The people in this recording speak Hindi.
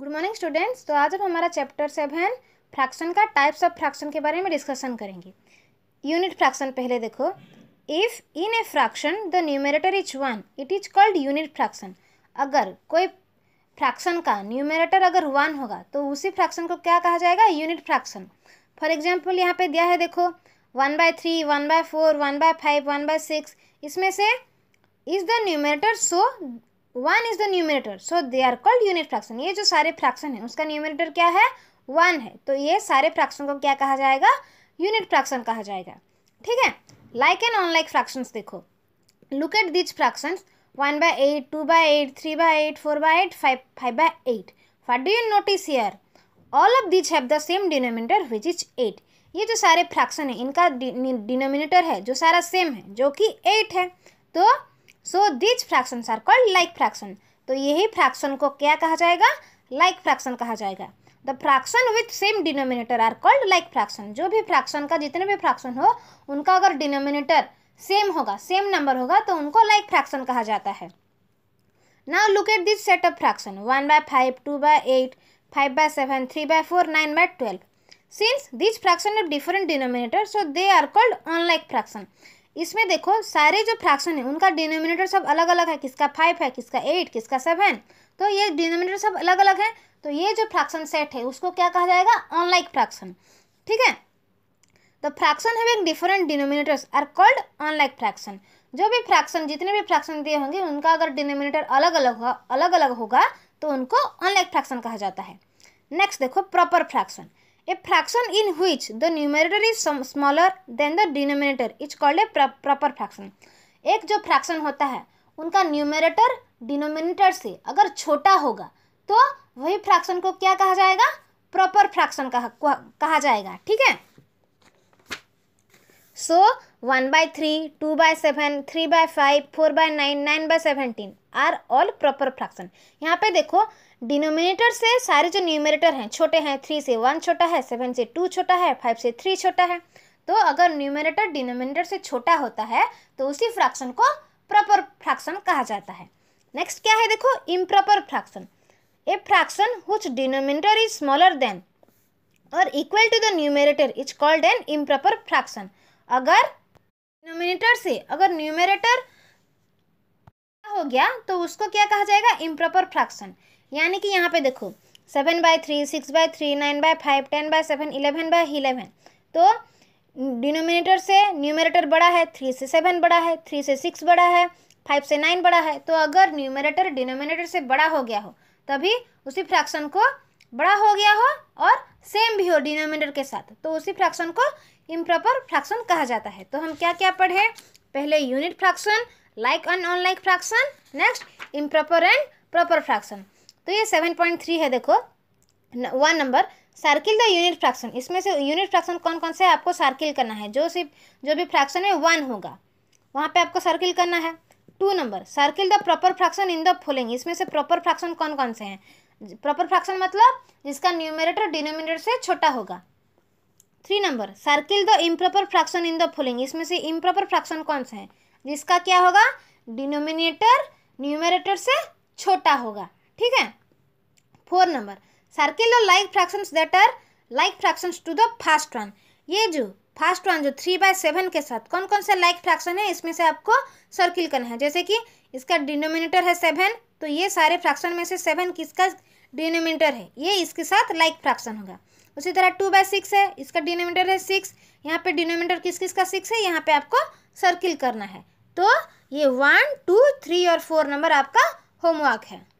गुड मॉर्निंग स्टूडेंट्स तो आज हम हमारा चैप्टर सेवन फ्रैक्शन का टाइप्स ऑफ फ्रैक्शन के बारे में डिस्कशन करेंगे यूनिट फ्रैक्शन पहले देखो if in a fraction the numerator is one it is called unit fraction अगर कोई फ्रैक्शन का न्यूमेरेटर अगर वन होगा तो उसी फ्रैक्शन को क्या कहा जाएगा यूनिट फ्रैक्शन फॉर एग्जाम्पल यहाँ पे दिया है देखो one by three one by four one by five one by six इसमें से is the numerator so one is the numerator so they are called unit fraction ये जो सारे फ्रैक्शन है उसका न्यूमिनेटर क्या है वन है तो ये सारे फ्रैक्शन को क्या कहा जाएगा यूनिट फ्रैक्शन कहा जाएगा ठीक है लाइक एंड अनलाइक फ्रैक्शंस देखो look at these fractions one by eight two by eight three by eight four by eight five five by eight what do you notice here all of these have the same denominator which is eight ये जो सारे फ्रैक्शन है इनका डिनोमिनेटर है जो सारा सेम है जो कि एट है तो so these fraction are called like fraction तो यही फ्रैक्शन को क्या कहा जाएगा लाइक फ्रैक्शन कहा जाएगा the fraction with same denominator are called like fraction जो भी फ्रैक्शन का जितने भी फ्रैक्शन हो उनका अगर डिनोमिनेटर सेम होगा सेम नंबर होगा तो उनको लाइक फ्रैक्शन कहा जाता है now look at this set of fraction one by five two by eight five by seven three by four nine by twelve since this fraction of different denominator so they are called unlike fraction इसमें देखो सारे जो फ्रैक्शन है उनका डिनोमिनेटर सब अलग अलग है किसका फाइव है किसका एट किसका सेवन तो ये डिनोमिनेटर सब अलग अलग है तो ये जो फ्रैक्शन सेट है उसको क्या कहा जाएगा ऑनलाइक फ्रैक्शन ठीक है the fraction having different denominators are called unlike fraction जो भी फ्रैक्शन जितने भी फ्रैक्शन दिए होंगे उनका अगर डिनोमिनेटर अलग अलग होगा अलग अलग होगा तो उनको ऑनलाइक फ्रैक्शन कहा जाता है नेक्स्ट देखो proper fraction a fraction in which the numerator is smaller than the denominator is called a proper fraction एक जो फ्रैक्शन होता है उनका न्यूमरेटर डिनोमिनेटर से अगर छोटा होगा तो वही फ्रैक्शन को क्या कहा जाएगा प्रॉपर फ्रैक्शन कहा कहा जाएगा ठीक है so one by three two by seven three by five four by nine nine by seventeen are all proper fraction यहाँ पे देखो डिनोमिनेटर से सारे जो न्यूमिनेटर हैं छोटे हैं थ्री से वन छोटा है सेवन से टू छोटा है फाइव से थ्री छोटा है तो अगर न्यूमिनेटर डिनोमिनेटर से छोटा होता है तो उसी फ्रैक्शन को प्रॉपर फ्रैक्शन कहा जाता है नेक्स्ट क्या है देखो improper fraction a fraction which denominator is smaller than और equal to the numerator is called an improper fraction अगर डिनोमिनेटर से अगर न्यूमिनेटर हो गया तो उसको क्या कहा जाएगा इम्प्रॉपर फ्रैक्शन यानी कि यहाँ पे देखो seven by three six by three nine by five ten by seven eleven by eleven तो डिनोमिनेटर से न्यूमरेटर बड़ा है थ्री से सेवन बड़ा है थ्री से सिक्स बड़ा है फाइव से नाइन बड़ा है तो अगर न्यूमरेटर डिनोमिनेटर से बड़ा हो गया हो तभी उसी फ्रैक्शन को बड़ा हो गया हो और सेम भी हो डिनोमिनेटर के साथ तो उसी फ्रैक्शन को इम्प्रॉपर फ्रैक्शन कहा जाता है तो हम क्या क्या पढ़े पहले unit fraction like and unlike fraction next improper and proper fraction तो ये सेवन पॉइंट थ्री है देखो one number circle the unit fraction इसमें से यूनिट फ्रैक्शन कौन कौन से आपको सर्किल करना है जो सिर्फ जो भी फ्रैक्शन है वन होगा वहाँ पे आपको सर्किल करना है two number circle the proper fraction in the following इसमें से प्रॉपर फ्रैक्शन कौन कौन से हैं प्रॉपर फ्रैक्शन मतलब जिसका न्यूमेरेटर डिनोमिनेटर से छोटा होगा three number circle the improper fraction in the following इसमें से इम्प्रॉपर फ्रैक्शन कौन से हैं जिसका क्या होगा डिनोमिनेटर न्यूमिनेटर से छोटा होगा ठीक है फोर नंबर सर्किल और like fractions that are like fractions to the first one ये जो फास्ट वन जो थ्री बाय सेवन के साथ कौन कौन से लाइक फ्रैक्शन है इसमें से आपको सर्किल करना है जैसे कि इसका डिनोमिनेटर है सेवन तो ये सारे फ्रैक्शन में से सेवन किसका डिनोमिनेटर है ये इसके साथ लाइक फ्रैक्शन होगा उसी तरह टू बाय सिक्स है इसका डिनोमिनेटर है सिक्स यहाँ पे डिनोमिनेटर किस किस का सिक्स है यहाँ पे आपको सर्किल करना है तो ये वन टू थ्री और फोर नंबर आपका होमवर्क है